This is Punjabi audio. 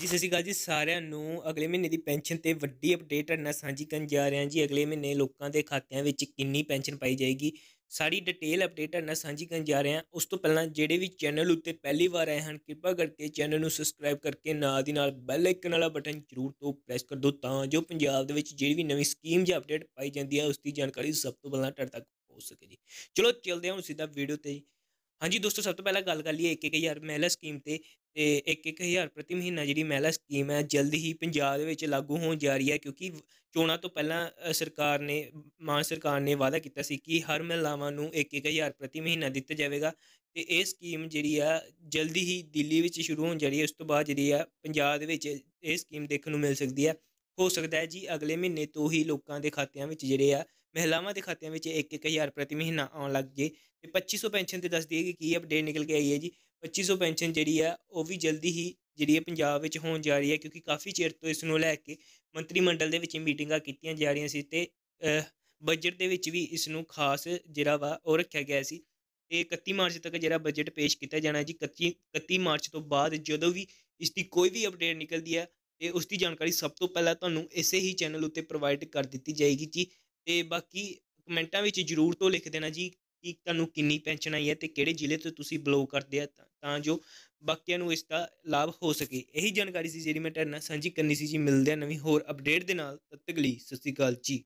ਜੀ ਸਤਿ ਸ਼੍ਰੀ ਅਕਾਲ ਜੀ ਸਾਰਿਆਂ ਨੂੰ ਅਗਲੇ ਮਹੀਨੇ ਦੀ ਪੈਨਸ਼ਨ ਤੇ ਵੱਡੀ ਅਪਡੇਟ ਅਨਾ ਸਾਂਝੀ ਕਰਨ ਜਾ ਰਹੇ ਹਾਂ ਜੀ ਅਗਲੇ ਮਹੀਨੇ ਲੋਕਾਂ ਦੇ ਖਾਤਿਆਂ ਵਿੱਚ ਕਿੰਨੀ ਪੈਨਸ਼ਨ ਪਾਈ ਜਾਏਗੀ ਸਾਰੀ ਡਿਟੇਲ ਅਪਡੇਟ ਅਨਾ ਸਾਂਝੀ ਕਰਨ ਜਾ ਰਹੇ ਹਾਂ ਉਸ ਤੋਂ ਪਹਿਲਾਂ ਜਿਹੜੇ ਵੀ ਚੈਨਲ ਉੱਤੇ ਪਹਿਲੀ ਵਾਰ ਆਏ ਹਨ ਕਿਰਪਾ ਕਰਕੇ ਚੈਨਲ ਨੂੰ ਸਬਸਕ੍ਰਾਈਬ ਕਰਕੇ ਨਾਲ ਦੀ ਨਾਲ ਬੈਲ ਆਈਕਨ ਵਾਲਾ ਬਟਨ ਜ਼ਰੂਰ ਤੋਂ ਪ੍ਰੈਸ ਕਰ ਦਿਓ ਤਾਂ ਜੋ ਪੰਜਾਬ ਦੇ ਵਿੱਚ ਜਿਹੜੀ ਵੀ ਨਵੀਂ ਸਕੀਮ ਜਾਂ ਅਪਡੇਟ ਪਾਈ ਜਾਂਦੀ ਹੈ ਉਸ ਦੀ ਜਾਣਕਾਰੀ ਸਭ ਤੋਂ ਪਹਿਲਾਂ ਤੁਹਾਡੇ ਤੱਕ ਪਹੁੰਚ ਸਕੇ ਜੀ ਚਲੋ ਚੱਲਦੇ ਹਾਂ ਸਿੱਧਾ ਵੀਡੀਓ ਤੇ ਜੀ ਹਾਂਜੀ ਦੋਸਤੋ ਸਭ ਤੋਂ ਪਹਿਲਾਂ ਗੱਲ ਕਰ ਲਈਏ 1-1000 ਮਹਿਲਾ ਸਕੀਮ ਤੇ ਤੇ 1-1000 ਪ੍ਰਤੀ ਮਹੀਨਾ ਜਿਹੜੀ ਮਹਿਲਾ ਸਕੀਮ ਹੈ ਜਲਦ ਹੀ ਪੰਜਾਬ ਦੇ ਵਿੱਚ ਲਾਗੂ ਹੋਣ ਜਾ ਰਹੀ ਹੈ ਕਿਉਂਕਿ ਚੋਣਾਂ ਤੋਂ ਪਹਿਲਾਂ ਸਰਕਾਰ ਨੇ ਮਾਨ ਸਰਕਾਰ ਨੇ ਵਾਅਦਾ ਕੀਤਾ ਸੀ ਕਿ ਹਰ ਮਹਿਲਾਵਾਂ ਨੂੰ 1-1000 ਪ੍ਰਤੀ ਮਹੀਨਾ ਦਿੱਤਾ ਜਾਵੇਗਾ ਤੇ ਇਹ ਸਕੀਮ ਜਿਹੜੀ ਆ ਜਲਦੀ ਹੀ ਦਿੱਲੀ ਵਿੱਚ ਸ਼ੁਰੂ ਹੋਣ ਜਾ ਰਹੀ ਹੈ ਉਸ ਤੋਂ ਬਾਅਦ ਜਿਹੜੀ ਆ ਪੰਜਾਬ ਦੇ ਵਿੱਚ ਇਹ ਸਕੀਮ ਦੇਖਣ ਨੂੰ ਮਿਲ ਸਕਦੀ ਹੈ ਹੋ ਸਕਦਾ ਹੈ ਜੀ ਅਗਲੇ ਮਹੀਨੇ ਤੋਂ ਹੀ ਲੋਕਾਂ ਦੇ ਖਾਤਿਆਂ ਵਿੱਚ ਜਿਹੜੇ ਆ ਮਹਿਲਾਵਾਂ ਦੇ ਖਾਤਿਆਂ ਵਿੱਚ 1-1000 ਪ੍ਰਤੀ ਮਹੀਨਾ ਆਉਣ ਲੱਗ ਗਏ ਤੇ 2500 ਪੈਨਸ਼ਨ ਤੇ ਦੱਸ ਦਈਏ ਕਿ ਕੀ ਅਪਡੇਟ ਨਿਕਲ ਕੇ ਆਈ ਹੈ ਜੀ 2500 ਪੈਨਸ਼ਨ ਜਿਹੜੀ ਆ ਉਹ ਵੀ ਜਲਦੀ ਹੀ ਜਿਹੜੀ ਹੈ ਪੰਜਾਬ ਵਿੱਚ ਹੋਣ ਜਾ ਰਹੀ ਹੈ ਕਿਉਂਕਿ ਕਾਫੀ ਚਿਰ ਤੋਂ ਇਸ ਨੂੰ ਲੈ ਕੇ ਮੰਤਰੀ ਮੰਡਲ ਦੇ ਵਿੱਚ ਮੀਟਿੰਗਾਂ ਕੀਤੀਆਂ ਜਾ ਰਹੀਆਂ ਸੀ ਤੇ ਬਜਟ ਦੇ ਵਿੱਚ ਵੀ ਇਸ ਨੂੰ ਖਾਸ ਜਿਹੜਾ ਵਾ ਉਹ ਰੱਖਿਆ ਗਿਆ ਸੀ ਤੇ 31 ਮਾਰਚ ਤੱਕ ਜਿਹੜਾ ਬਜਟ ਪੇਸ਼ ਕੀਤਾ ਜਾਣਾ ਹੈ ਜੀ 31 31 ਮਾਰਚ ਤੋਂ ਬਾਅਦ ਜਦੋਂ ਵੀ ਇਸ ਦੀ ਕੋਈ ਵੀ ਅਪਡੇਟ ਨਿਕਲਦੀ ਹੈ ਤੇ ਉਸ ਦੀ ਜਾਣਕਾਰੀ ਸਭ ਤੋਂ ਪਹਿਲਾਂ ਤੁਹਾਨੂੰ ਇਸੇ ਹੀ ਚੈਨਲ ਉੱਤੇ ਪ੍ਰੋਵਾਈਡ ਕਰ ਦਿੱਤੀ ਜਾਏਗੀ ਜੀ ਤੇ ਬਾਕੀ ਕਮੈਂਟਾਂ ਵਿੱਚ ਜਰੂਰ ਤੋਂ ਲਿਖ ਦੇਣਾ ਜੀ ਕਿ ਤੁਹਾਨੂੰ ਕਿੰਨੀ ਪੈਨਸ਼ਨ ਆਈ ਹੈ ਤੇ ਕਿਹੜੇ ਜ਼ਿਲ੍ਹੇ ਤੋਂ ਤੁਸੀਂ ਬਲੋਂਗ ਕਰਦੇ ਆ ਤਾਂ ਜੋ ਬਾਕੀਆਂ ਨੂੰ ਇਸ ਦਾ ਲਾਭ ਹੋ ਸਕੇ ਇਹੀ ਜਾਣਕਾਰੀ ਸੀ ਜਿਹੜੀ ਮੈਂ ਤੁਹਾਡੇ ਨਾਲ ਸਾਂਝੀ ਕਰਨੀ ਸੀ ਜੀ ਮਿਲਦੇ ਆ ਨਵੀਂ ਹੋਰ ਅਪਡੇਟ ਦੇ ਨਾਲ ਤਦ ਤੱਕ ਲਈ ਸਤਿ ਸ਼੍ਰੀ ਅਕਾਲ ਜੀ